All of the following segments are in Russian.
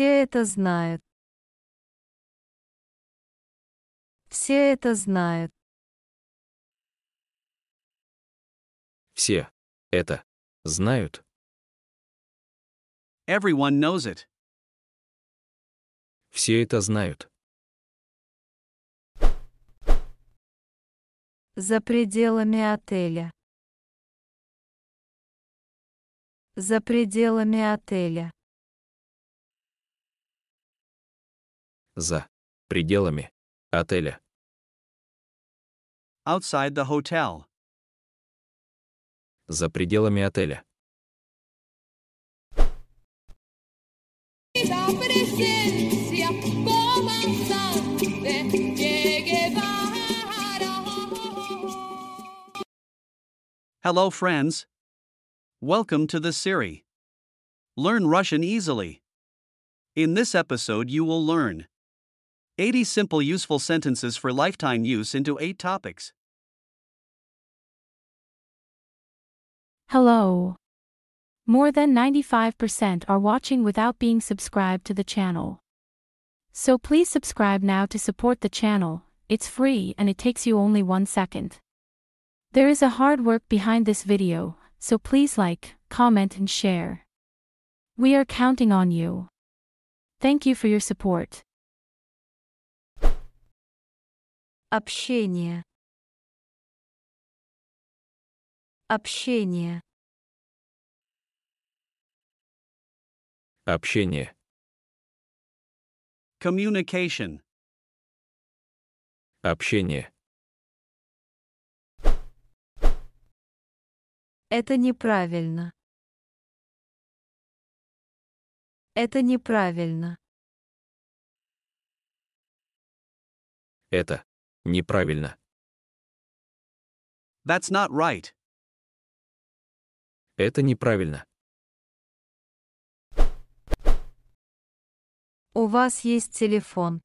Все это знают. Все это знают. Все это знают. Everyone knows it. Все это знают. За пределами отеля. За пределами отеля. за пределами отеля. Outside the hotel. За пределами отеля. Hello, friends. Welcome to the series. Learn Russian easily. In this episode, you will learn 80 Simple Useful Sentences for Lifetime Use into 8 Topics. Hello. More than 95% are watching without being subscribed to the channel. So please subscribe now to support the channel, it's free and it takes you only one second. There is a hard work behind this video, so please like, comment and share. We are counting on you. Thank you for your support. Общение. Общение. Общение. Communication. Общение. Это неправильно. Это неправильно. Это неправильно. That's not right. Это неправильно. У вас есть телефон.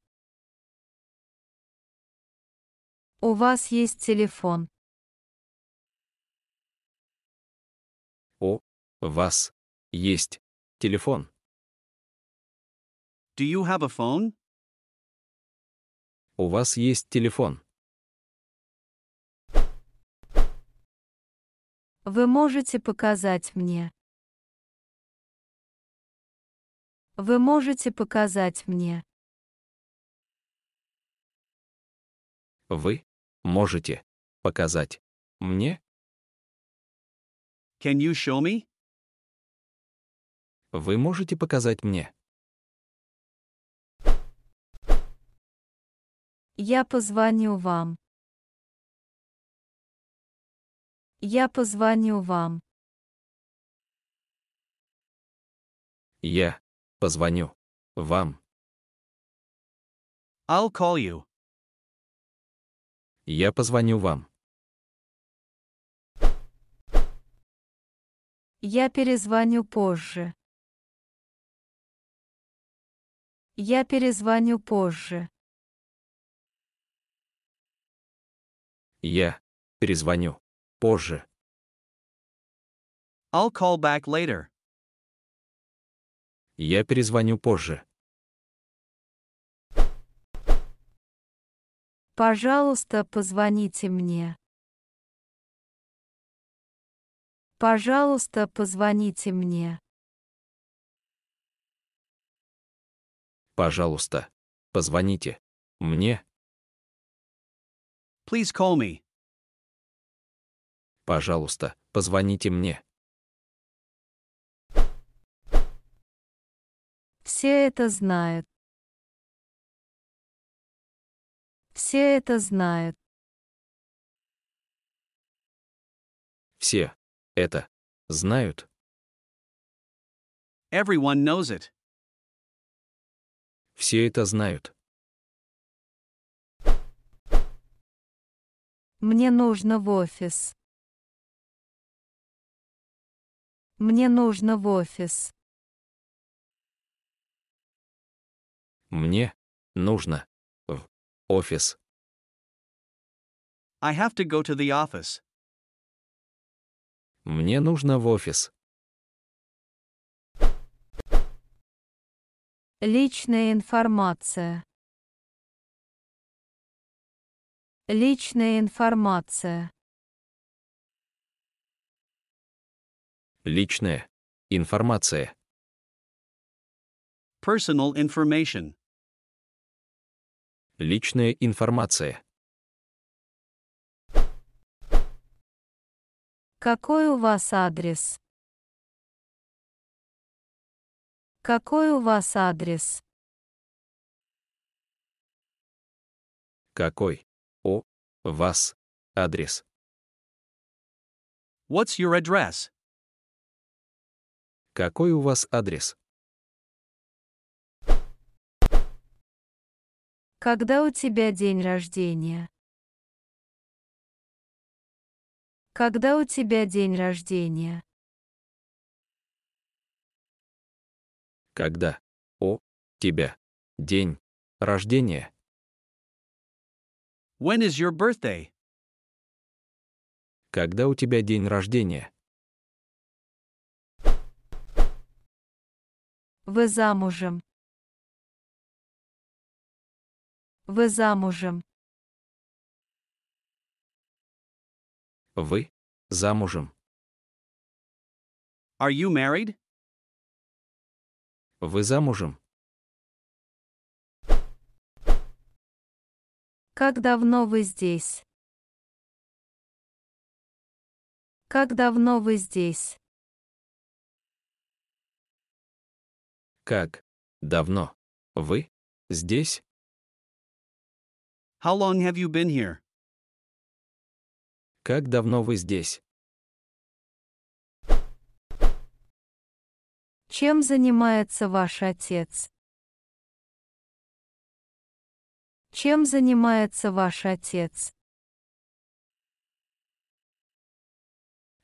У вас есть телефон. О, У вас есть телефон. Do you have a phone? У вас есть телефон. Вы можете показать мне. Вы можете показать мне. Вы можете показать мне? Can you show me? Вы можете показать мне? Я позвоню вам. Я позвоню вам. Я позвоню вам. I'll call you. Я позвоню вам. Я перезвоню позже. Я перезвоню позже. Я перезвоню позже. I'll call back later. Я перезвоню позже. Пожалуйста, позвоните мне. Пожалуйста, позвоните мне. Пожалуйста, позвоните мне. Please call me пожалуйста, позвоните мне. Все это знают. Все это знают. Все это знают. Everyone knows it. Все это знают. Мне нужно в офис. Мне нужно в офис. Мне нужно в офис. I have to go to the office. Мне нужно в офис. Личная информация. Личная информация. Личная информация. Personal information. Личная информация. Какой у вас адрес? Какой у вас адрес? Какой? О, вас. Адрес. What's your address? Какой у вас адрес? Когда у тебя день рождения? Когда у тебя день рождения? Когда у тебя день рождения? When is your birthday? Когда у тебя день рождения? Вы замужем. Вы замужем. Вы замужем. Are you married? Вы замужем. Как давно вы здесь? Как давно вы здесь? Как давно вы здесь? How long have you been here? Как давно вы здесь? Чем занимается ваш отец? Чем занимается ваш отец?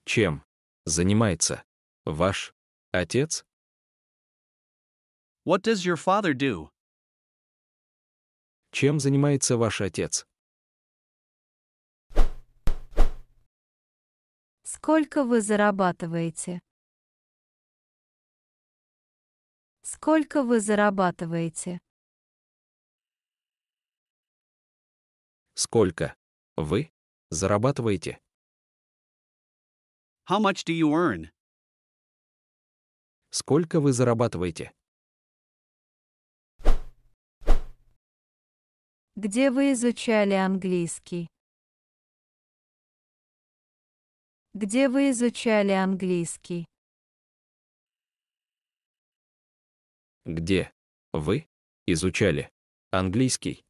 Чем занимается ваш отец? What does your father do? Чем занимается ваш отец? Сколько вы зарабатываете? Сколько вы зарабатываете? Сколько вы зарабатываете? How much do you earn? Сколько вы зарабатываете? Где вы изучали английский? Где вы изучали английский? Где вы изучали английский?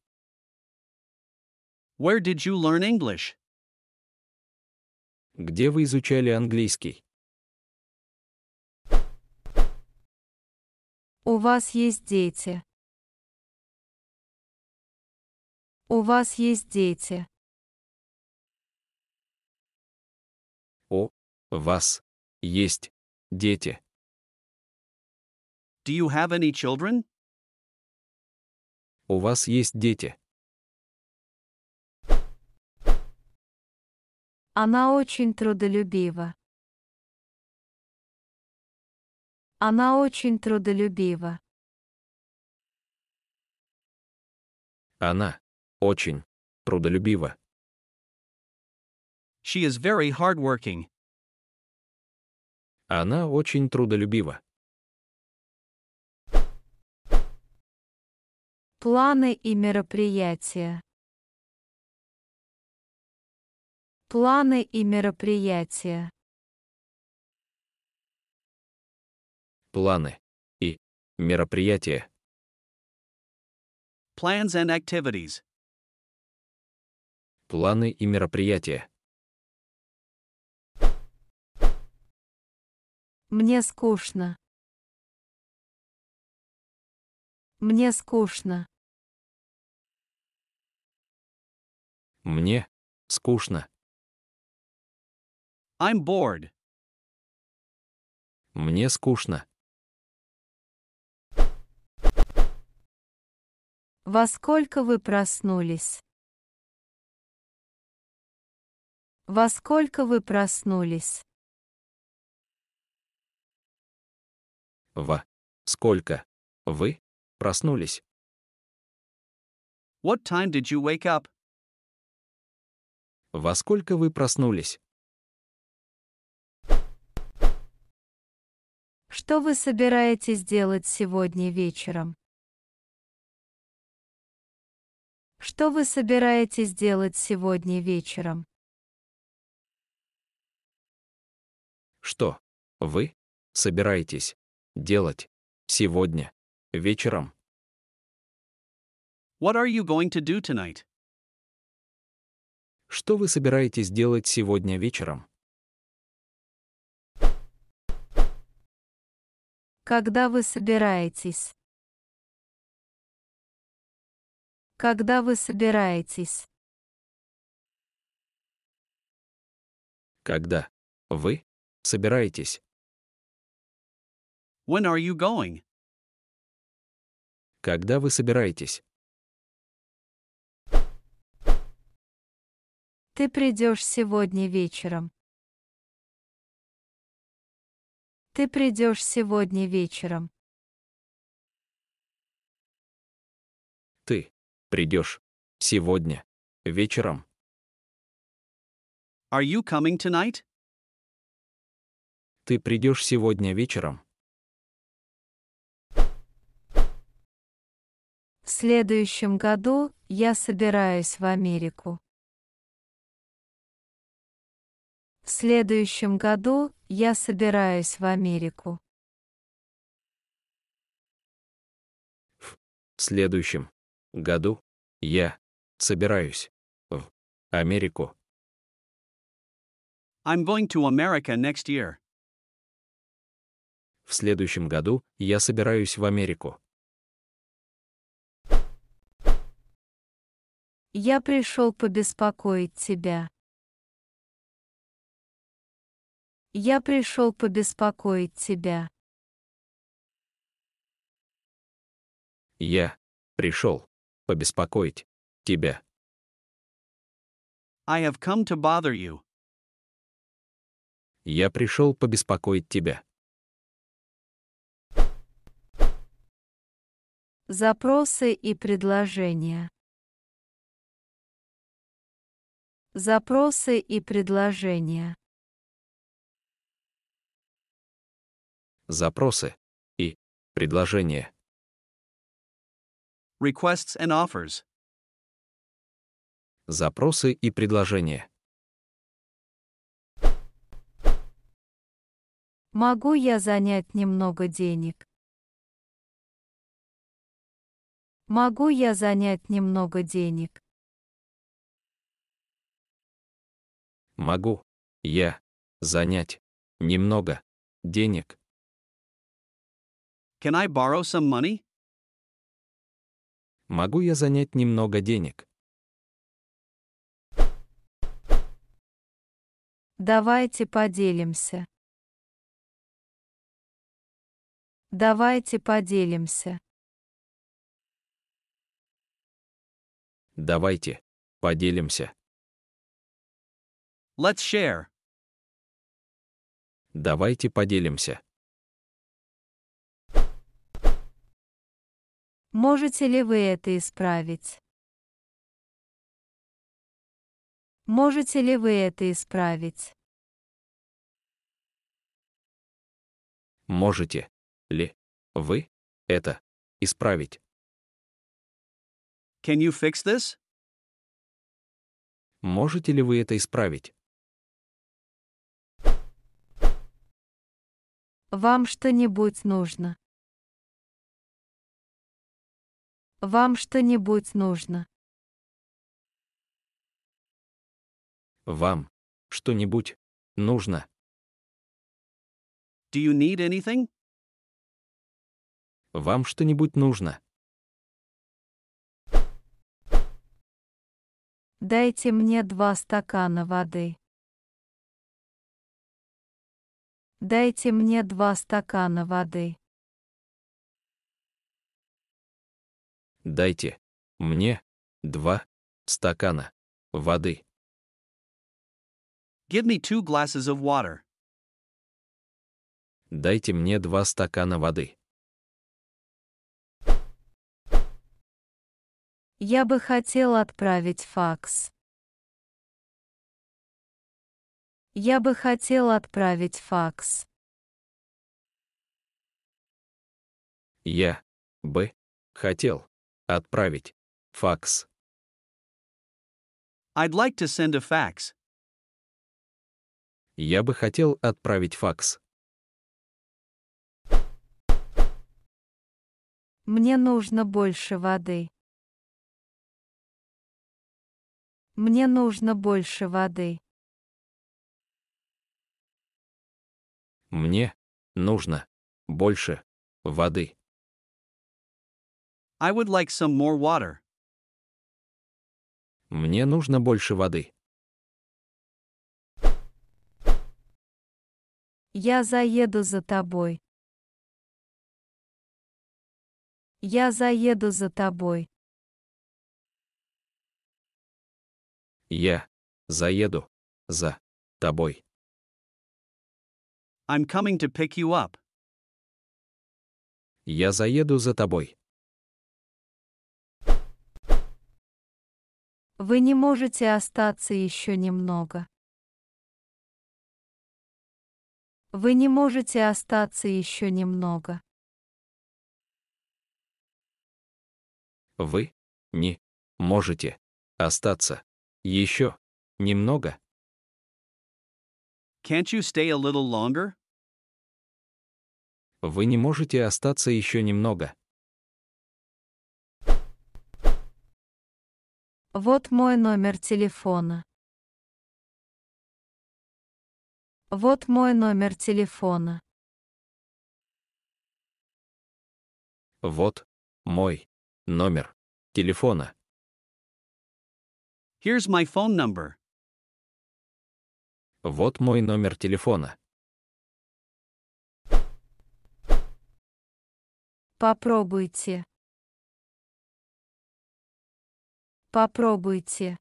Where did you learn English? Где вы изучали английский? У вас есть дети. У вас есть дети. О, У вас есть дети. Do you have any children? У вас есть дети. Она очень трудолюбива. Она очень трудолюбива. Она очень. Трудолюбива. She is very hardworking. Она очень трудолюбива. Планы и мероприятия. Планы и мероприятия. Планы и мероприятия. Plans and activities планы и мероприятия. Мне скучно. Мне скучно. Мне скучно. I'm bored. Мне скучно. Во сколько вы проснулись? Во сколько вы проснулись? Во сколько вы проснулись? What time did you wake up? Во сколько вы проснулись? Что вы собираетесь делать сегодня вечером? Что вы собираетесь делать сегодня вечером? Что вы собираетесь делать сегодня вечером? What are you going to do tonight? Что вы собираетесь делать сегодня вечером? Когда вы собираетесь? Когда вы собираетесь? Когда вы собираетесь? When are you going? Когда вы собираетесь? Ты придешь сегодня вечером. Ты придешь сегодня вечером. Ты придешь сегодня вечером. Are you coming tonight? Ты придешь сегодня вечером? В следующем году я собираюсь в Америку. В следующем году я собираюсь в Америку. В следующем году я собираюсь в Америку. I'm going to America next year. В следующем году я собираюсь в Америку. Я пришел побеспокоить тебя. Я пришел побеспокоить тебя. Я пришел побеспокоить тебя. I have come to bother you. Я пришел побеспокоить тебя. Запросы и предложения. Запросы и предложения. Запросы и предложения. Requests and offers. Запросы и предложения. Могу я занять немного денег? Могу я занять немного денег? Могу. Я. Занять. Немного. Денег. Can I borrow some money? Могу я занять немного денег? Давайте поделимся. Давайте поделимся. Давайте поделимся. Let's share. Давайте поделимся. Можете ли вы это исправить? Можете ли вы это исправить? Можете ли вы это исправить? Can you fix this? Можете ли вы это исправить? Вам что-нибудь нужно? Вам что-нибудь нужно? Вам что-нибудь нужно? Do you need anything? Вам что-нибудь нужно? Дайте мне два стакана воды. Дайте мне два стакана воды. Дайте мне два стакана воды. Give me two glasses of water. Дайте мне два стакана воды. Я бы хотел отправить факс. Я бы хотел отправить факс. Я бы хотел отправить факс. I'd like to send a fax. Я бы хотел отправить факс. Мне нужно больше воды. Мне нужно больше воды. Мне нужно больше воды. I would like some more water. Мне нужно больше воды. Я заеду за тобой. Я заеду за тобой. Я заеду за тобой. I'm coming to pick you up. Я заеду за тобой. Вы не можете остаться еще немного. Вы не можете остаться еще немного. Вы не можете остаться еще немного. Can't you stay a little longer? Вы не можете остаться еще немного. Вот мой номер телефона. Вот мой номер телефона. Вот мой номер телефона. Here's my phone number. Вот мой номер телефона. Попробуйте. Попробуйте.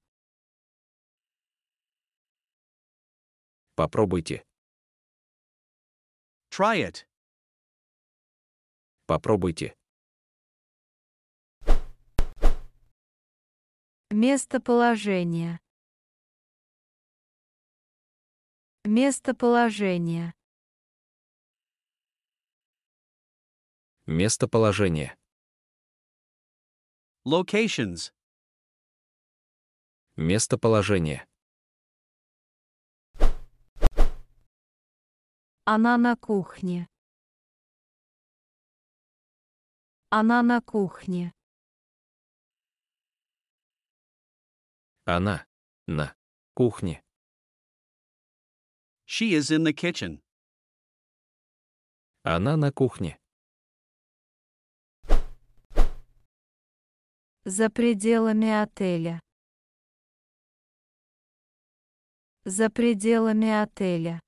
Попробуйте. Try it. Попробуйте. Местоположение. Местоположение. Местоположение. Locations. Местоположение. Она на кухне. Она на кухне. Она на кухне. She is in the kitchen. Она на кухне. За пределами отеля. За пределами отеля.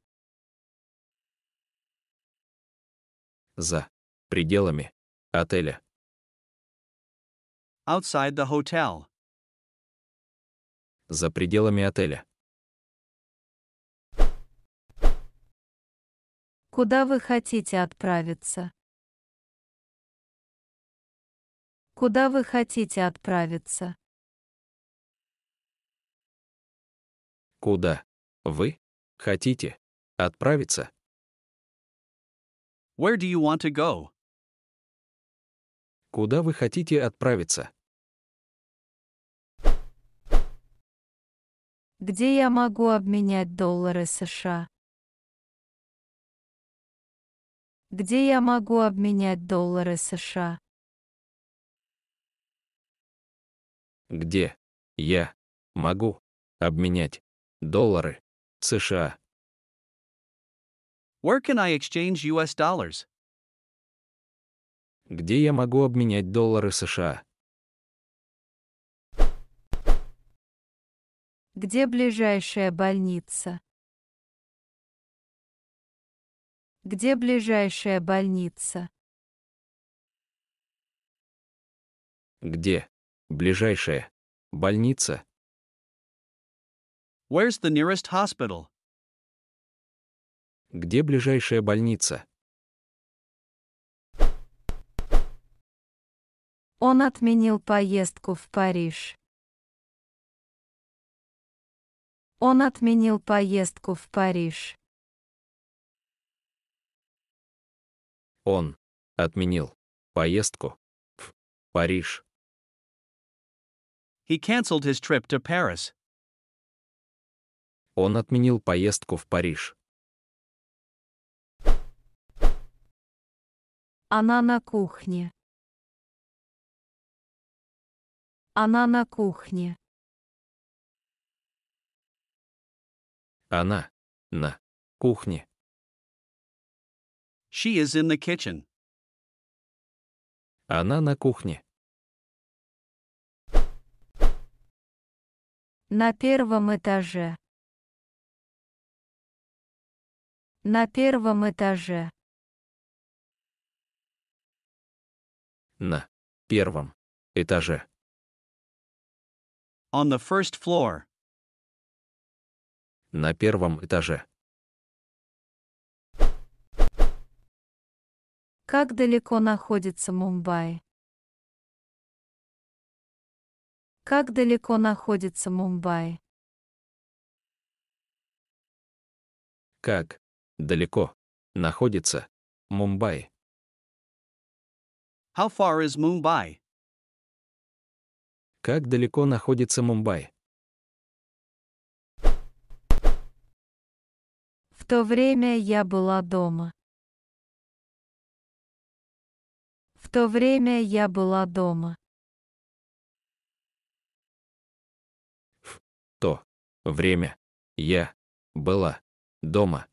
За пределами отеля. Outside the hotel за пределами отеля. Куда вы хотите отправиться? Куда вы хотите отправиться? Куда вы хотите отправиться? Where do you want to go? Куда вы хотите отправиться? Где я могу обменять доллары США? Где я могу обменять доллары США? Где я могу обменять доллары США? Where can I exchange US dollars? Где я могу обменять доллары США? Где ближайшая больница? Где ближайшая больница? Где ближайшая больница? Where's the nearest hospital? Где ближайшая больница? Он отменил поездку в Париж. Он отменил поездку в Париж. Он отменил поездку в Париж. He canceled his trip to Paris. Он отменил поездку в Париж. Она на кухне. Она на кухне. Она на кухне. She is in the kitchen. Она на кухне. На первом этаже. На первом этаже. На первом этаже. On the first floor на первом этаже. Как далеко находится Мумбаи? Как далеко находится Мумбаи? Как далеко находится Мумбаи? How far is Mumbai? Как далеко находится Мумбаи? В то время я была дома. В то время я была дома. В то время я была дома.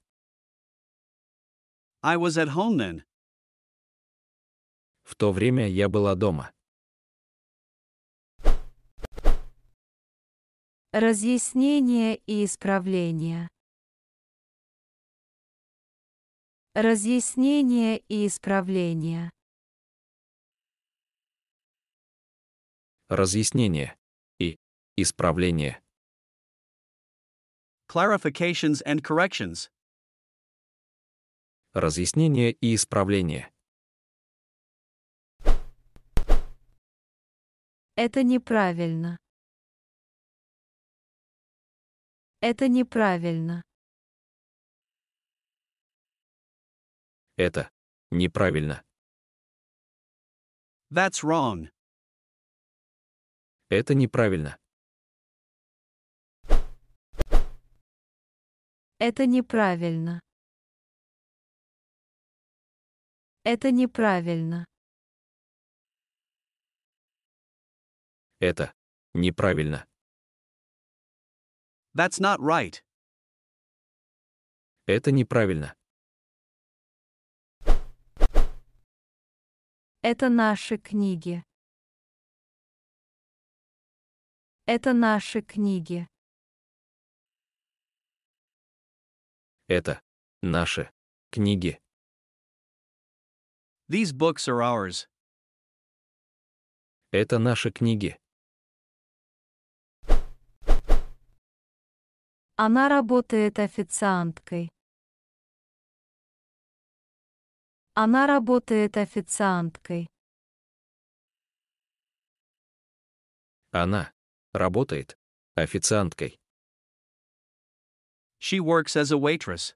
I was at home then. В то время я была дома. Разъяснение и исправление. Разъяснение и исправление. Разъяснение и исправление. Clarifications and corrections. Разъяснение и исправление. Это неправильно. Это неправильно. Это неправильно. That's wrong. Это неправильно. Это неправильно. Это неправильно. Это неправильно. That's not right. Это неправильно. Это наши книги. Это наши книги. Это наши книги. These books are ours. Это наши книги. Она работает официанткой. Она работает официанткой. Она работает официанткой. She works as a waitress.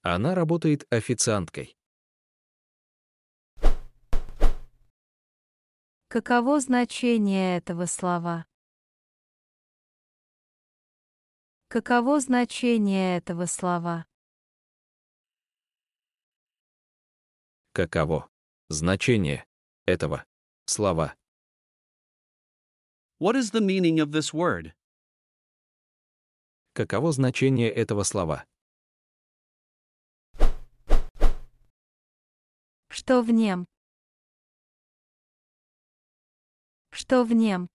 Она работает официанткой. Каково значение этого слова? Каково значение этого слова? каково значение этого слова. What is the meaning of this word? Каково значение этого слова? Что в нем? Что в нем?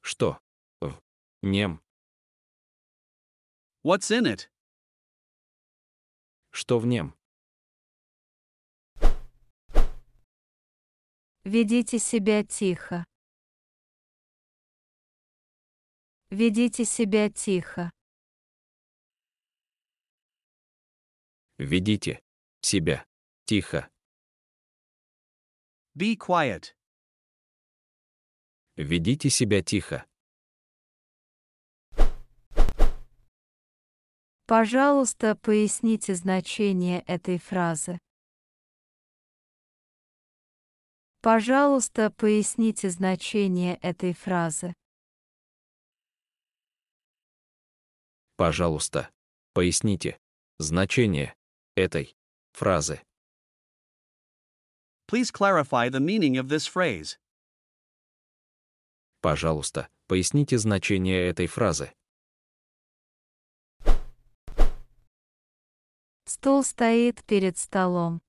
Что в нем? What's in it? что в нем. Ведите себя тихо. Ведите себя тихо. Ведите себя тихо. Be quiet. Ведите себя тихо. Пожалуйста, поясните значение этой фразы. Пожалуйста, поясните значение этой фразы. Пожалуйста, поясните значение этой фразы. Please clarify the meaning of this phrase. Пожалуйста, поясните значение этой фразы. Стул стоит перед столом.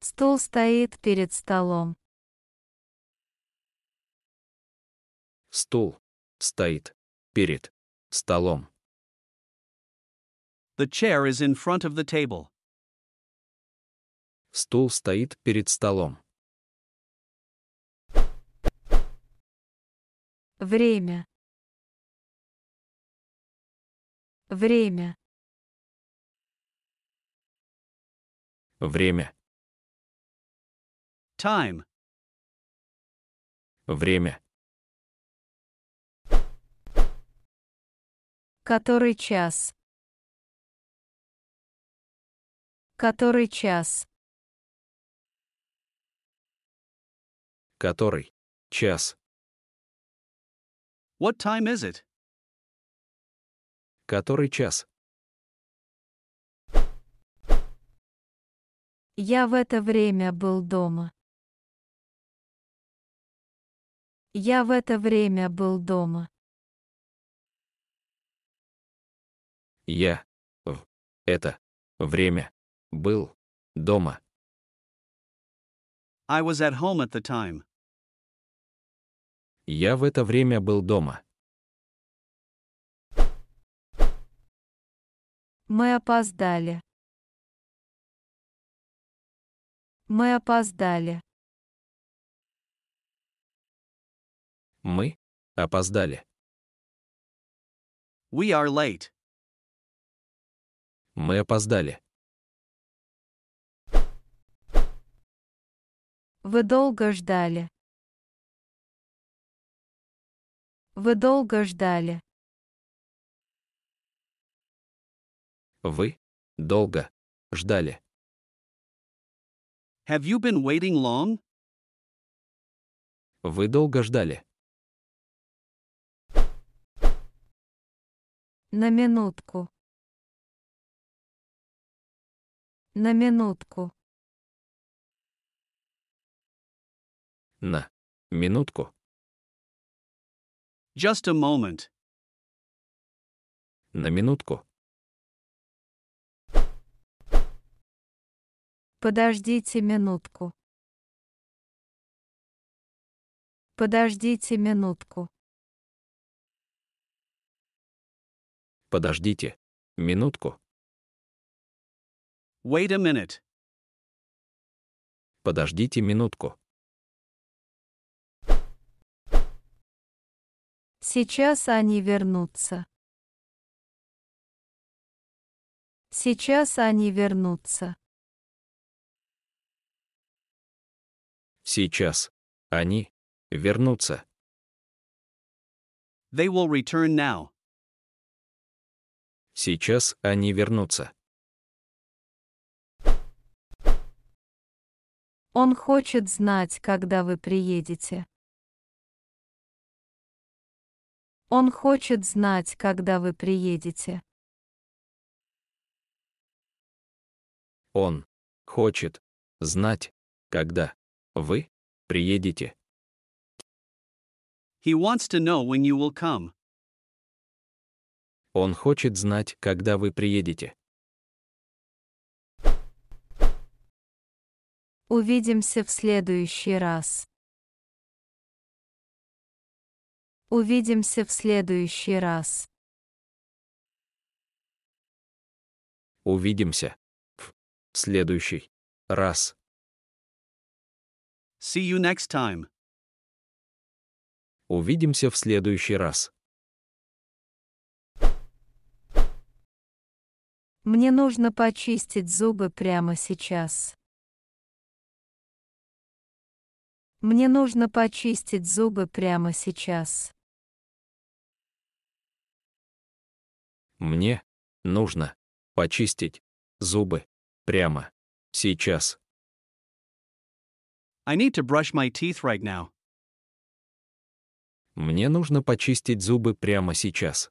Стул стоит перед столом. Стул стоит перед столом. The chair is in front of the table. Стул стоит перед столом. Время. Время. Время. Time. Время. Который час? Который час? Который час? What time is it? Который час? Я в это время был дома. Я в это время был дома. Я в это время был дома. I was at home at the time. Я в это время был дома. Мы опоздали. Мы опоздали. Мы опоздали. We are late. Мы опоздали. Вы долго ждали. Вы долго ждали. Вы долго ждали. Have you been waiting long? Вы долго ждали. На минутку. На минутку. На минутку. Just a moment. На минутку. Подождите минутку. Подождите минутку. Подождите. Минутку. Wait a minute. Подождите минутку. Сейчас они вернутся. Сейчас они вернутся. Сейчас. Они вернутся. They will return now. Сейчас они вернутся. Он хочет знать, когда вы приедете. Он хочет знать, когда вы приедете. Он хочет знать, когда. Вы приедете. He wants to know when you will come. Он хочет знать, когда вы приедете. Увидимся в следующий раз. Увидимся в следующий раз. Увидимся. В следующий раз. See you next time. Увидимся в следующий раз. Мне нужно почистить зубы прямо сейчас. Мне нужно почистить зубы прямо сейчас. Мне нужно почистить зубы прямо сейчас. I need to brush my teeth right now. Мне нужно почистить зубы прямо сейчас.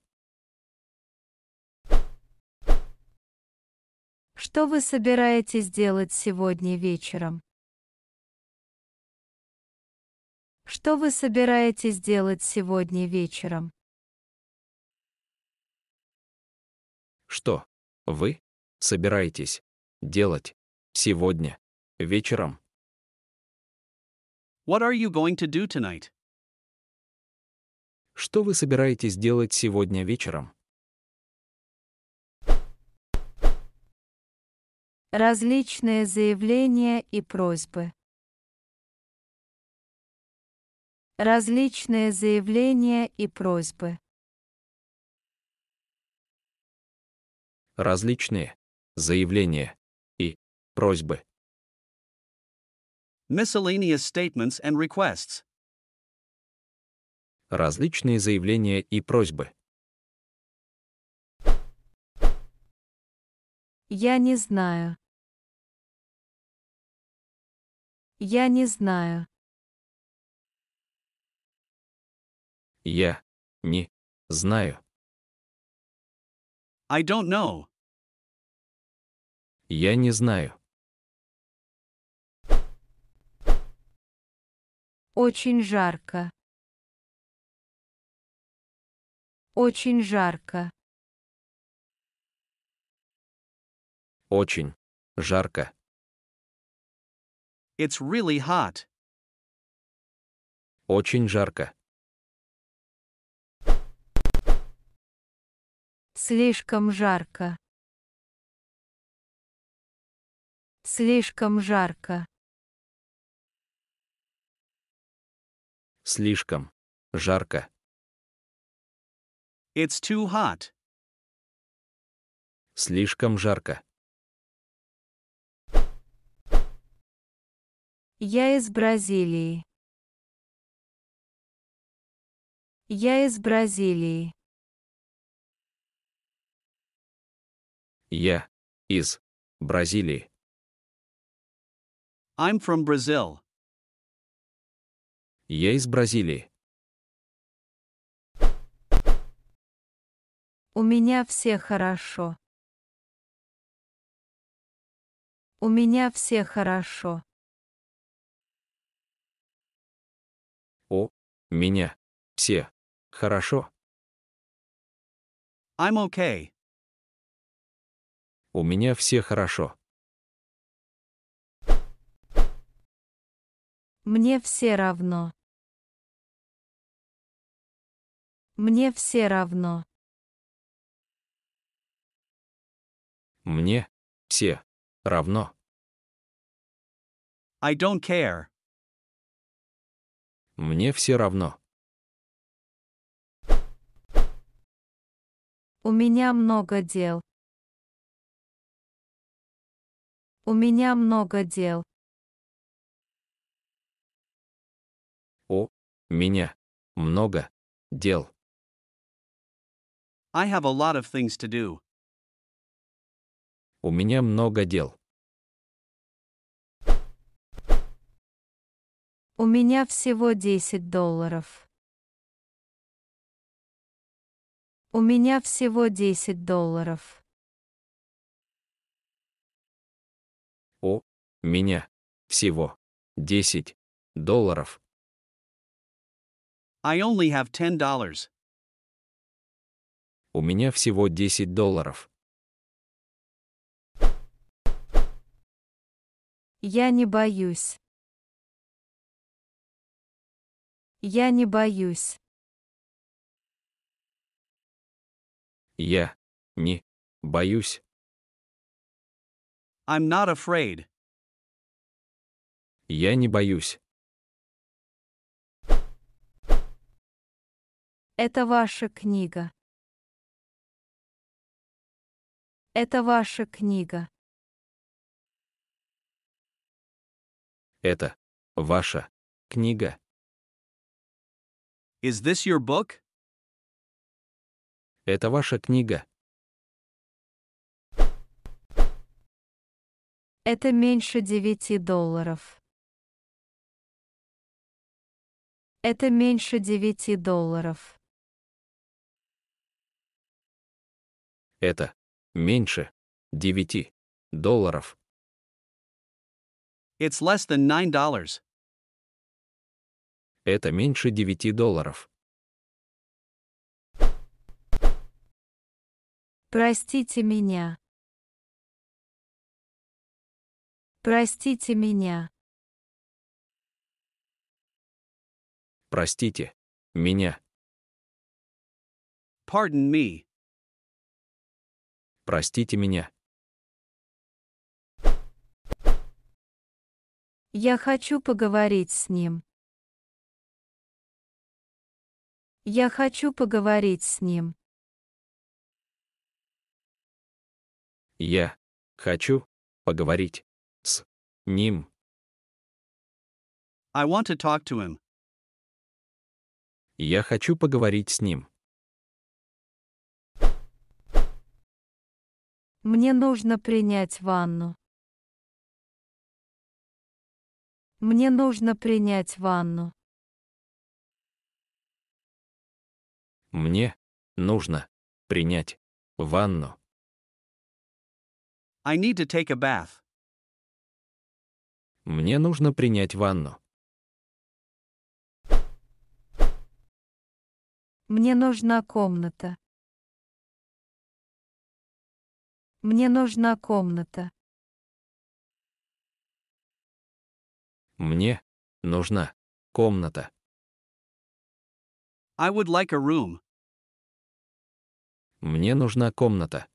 Что вы собираетесь делать сегодня вечером? Что вы собираетесь делать сегодня вечером? Что вы собираетесь делать сегодня вечером? What are you going to do tonight? Что вы собираетесь делать сегодня вечером? Различные заявления и просьбы. Различные заявления и просьбы. Различные заявления и просьбы. Miscellaneous statements and requests. Различные заявления и просьбы. Я не знаю. Я не знаю. Я не знаю. I don't know. Я не знаю. Очень жарко. Очень жарко. Очень жарко. It's really hot. Очень жарко. Слишком жарко. Слишком жарко. Слишком жарко. It's too hot. Слишком жарко. Я из Бразилии. Я из Бразилии. Я из Бразилии. I'm from Brazil. Я из Бразилии. У меня все хорошо. У меня все хорошо. О, меня все хорошо. I'm okay. У меня все хорошо. Мне все равно. Мне все равно. Мне все равно. I don't care. Мне все равно. У меня много дел. У меня много дел. Меня много дел. I have a lot of things to do. У меня много дел. У меня всего 10 долларов. У меня всего 10 долларов. У меня всего 10 долларов. I only have $10. У меня всего десять долларов. Я не боюсь. Я не боюсь. Я не боюсь. I'm not afraid. Я не боюсь. Это ваша книга. Это ваша книга. Это ваша книга. Is this your book? Это ваша книга. Это меньше девяти долларов. Это меньше девяти долларов. Это меньше 9 долларов. It's less than $9. Это меньше 9 долларов. Простите меня. Простите меня. Простите меня. Pardon me. Простите меня. Я хочу поговорить с ним. Я хочу поговорить с ним. Я хочу поговорить с ним. I want to talk to him. Я хочу поговорить с ним. Мне нужно принять ванну. Мне нужно принять ванну. Мне нужно принять ванну. I need to take a bath. Мне нужно принять ванну. Мне нужна комната. Мне нужна комната. Мне нужна комната. I would like a room. Мне нужна комната.